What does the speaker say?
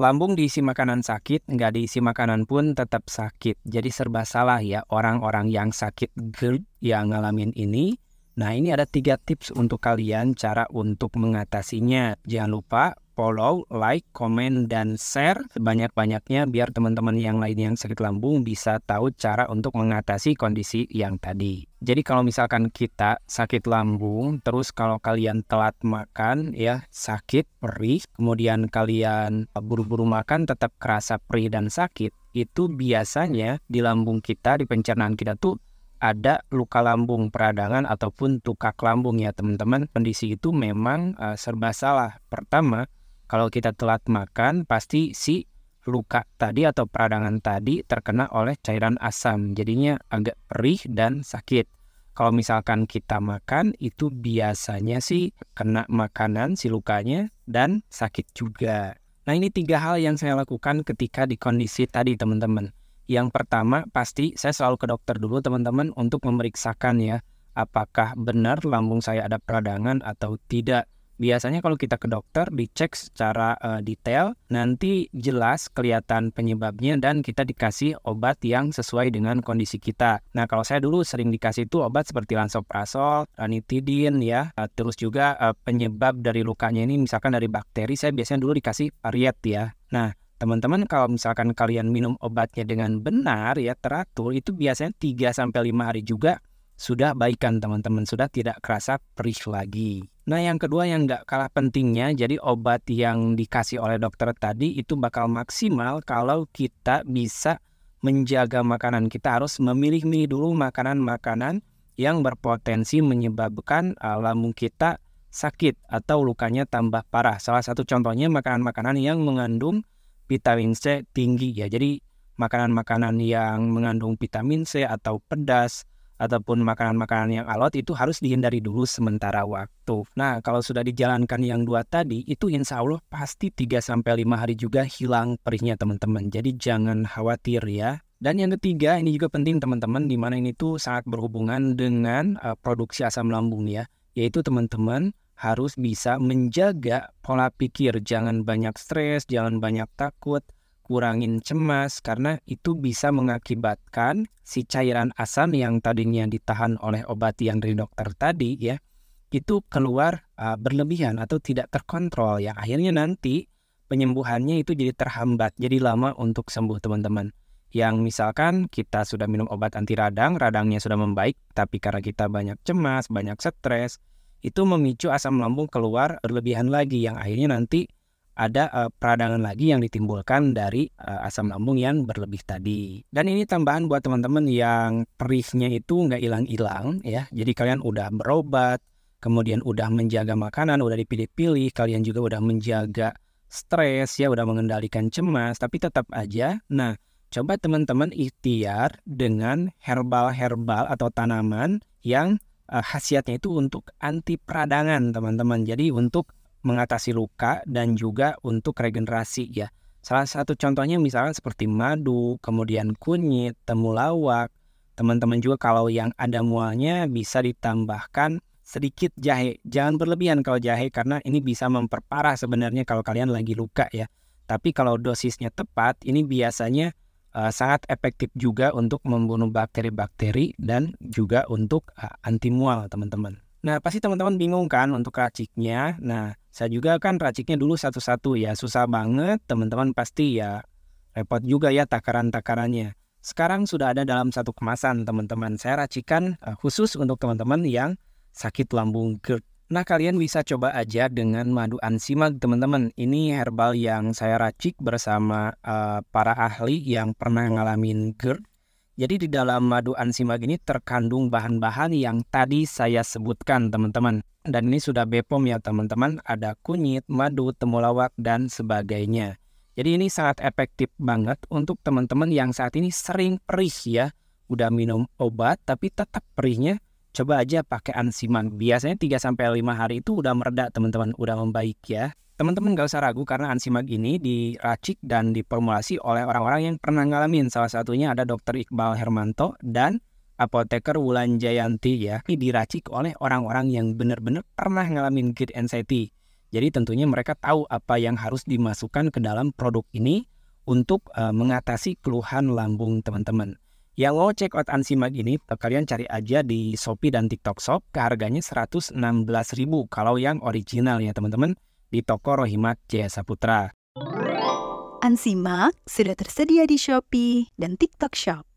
Lambung diisi makanan sakit, nggak diisi makanan pun tetap sakit. Jadi serba salah ya orang-orang yang sakit GERD yang ngalamin ini. Nah ini ada tiga tips untuk kalian cara untuk mengatasinya. Jangan lupa follow, like, komen, dan share sebanyak-banyaknya biar teman-teman yang lain yang sakit lambung bisa tahu cara untuk mengatasi kondisi yang tadi. Jadi kalau misalkan kita sakit lambung, terus kalau kalian telat makan ya sakit, perih, kemudian kalian buru-buru makan tetap kerasa perih dan sakit, itu biasanya di lambung kita, di pencernaan kita tuh ada luka lambung peradangan ataupun tukak lambung ya teman-teman. Kondisi itu memang uh, serba salah. Pertama, kalau kita telat makan, pasti si luka tadi atau peradangan tadi terkena oleh cairan asam. Jadinya agak perih dan sakit. Kalau misalkan kita makan, itu biasanya sih kena makanan si lukanya dan sakit juga. Nah ini tiga hal yang saya lakukan ketika di kondisi tadi teman-teman. Yang pertama pasti saya selalu ke dokter dulu teman-teman untuk memeriksakan ya apakah benar lambung saya ada peradangan atau tidak biasanya kalau kita ke dokter dicek secara uh, detail, nanti jelas kelihatan penyebabnya dan kita dikasih obat yang sesuai dengan kondisi kita. Nah, kalau saya dulu sering dikasih itu obat seperti lansoprazol, ranitidin ya, uh, terus juga uh, penyebab dari lukanya ini misalkan dari bakteri, saya biasanya dulu dikasih pariet ya. Nah, teman-teman kalau misalkan kalian minum obatnya dengan benar ya teratur itu biasanya 3 sampai 5 hari juga sudah baikan teman-teman, sudah tidak kerasa perih lagi. Nah yang kedua yang nggak kalah pentingnya, jadi obat yang dikasih oleh dokter tadi itu bakal maksimal kalau kita bisa menjaga makanan. Kita harus memilih-milih dulu makanan-makanan yang berpotensi menyebabkan eh, lambung kita sakit atau lukanya tambah parah. Salah satu contohnya makanan-makanan yang mengandung vitamin C tinggi ya. Jadi makanan-makanan yang mengandung vitamin C atau pedas ataupun makanan-makanan yang alot itu harus dihindari dulu sementara waktu. Nah, kalau sudah dijalankan yang dua tadi, itu insya Allah pasti 3-5 hari juga hilang perihnya teman-teman. Jadi jangan khawatir ya. Dan yang ketiga, ini juga penting teman-teman, di mana ini tuh sangat berhubungan dengan uh, produksi asam lambung ya. Yaitu teman-teman harus bisa menjaga pola pikir, jangan banyak stres, jangan banyak takut, kurangin cemas karena itu bisa mengakibatkan si cairan asam yang tadinya ditahan oleh obat yang dari dokter tadi ya itu keluar uh, berlebihan atau tidak terkontrol yang akhirnya nanti penyembuhannya itu jadi terhambat jadi lama untuk sembuh teman-teman yang misalkan kita sudah minum obat anti radang radangnya sudah membaik tapi karena kita banyak cemas banyak stres itu memicu asam lambung keluar berlebihan lagi yang akhirnya nanti ada uh, peradangan lagi yang ditimbulkan dari uh, asam lambung yang berlebih tadi. Dan ini tambahan buat teman-teman yang perihnya itu nggak hilang-hilang ya. Jadi kalian udah berobat, kemudian udah menjaga makanan, udah dipilih-pilih, kalian juga udah menjaga stres ya, udah mengendalikan cemas, tapi tetap aja. Nah, coba teman-teman ikhtiar dengan herbal-herbal atau tanaman yang uh, khasiatnya itu untuk anti peradangan, teman-teman. Jadi untuk mengatasi luka dan juga untuk regenerasi ya. Salah satu contohnya misalnya seperti madu, kemudian kunyit, temulawak. Teman-teman juga kalau yang ada mualnya bisa ditambahkan sedikit jahe. Jangan berlebihan kalau jahe karena ini bisa memperparah sebenarnya kalau kalian lagi luka ya. Tapi kalau dosisnya tepat ini biasanya uh, sangat efektif juga untuk membunuh bakteri-bakteri dan juga untuk uh, eh, anti mual teman-teman. Nah, pasti teman-teman bingung kan untuk raciknya. Nah, saya juga kan raciknya dulu satu-satu ya, susah banget. Teman-teman pasti ya repot juga ya takaran-takarannya. Sekarang sudah ada dalam satu kemasan, teman-teman. Saya racikan eh, khusus untuk teman-teman yang sakit lambung GERD. Nah, kalian bisa coba aja dengan madu ansimak, teman-teman. Ini herbal yang saya racik bersama uh, para ahli yang pernah ngalamin GERD jadi di dalam madu ansimag ini terkandung bahan-bahan yang tadi saya sebutkan teman-teman. Dan ini sudah Bepom ya teman-teman, ada kunyit, madu, temulawak, dan sebagainya. Jadi ini sangat efektif banget untuk teman-teman yang saat ini sering perih ya. Udah minum obat tapi tetap perihnya, coba aja pakai ansimag. Biasanya 3-5 hari itu udah meredak teman-teman, udah membaik ya. Teman-teman gak usah ragu karena Ansimag ini diracik dan diformulasi oleh orang-orang yang pernah ngalamin. Salah satunya ada Dr. Iqbal Hermanto dan apoteker Wulan Jayanti ya. Ini diracik oleh orang-orang yang benar-benar pernah ngalamin kid anxiety. Jadi tentunya mereka tahu apa yang harus dimasukkan ke dalam produk ini untuk uh, mengatasi keluhan lambung teman-teman. Ya lo check out Ansimag ini, eh, kalian cari aja di Shopee dan TikTok Shop, harganya 116.000 kalau yang original ya teman-teman di toko Rohimat Jaya Saputra. Ansimak sudah tersedia di Shopee dan TikTok Shop.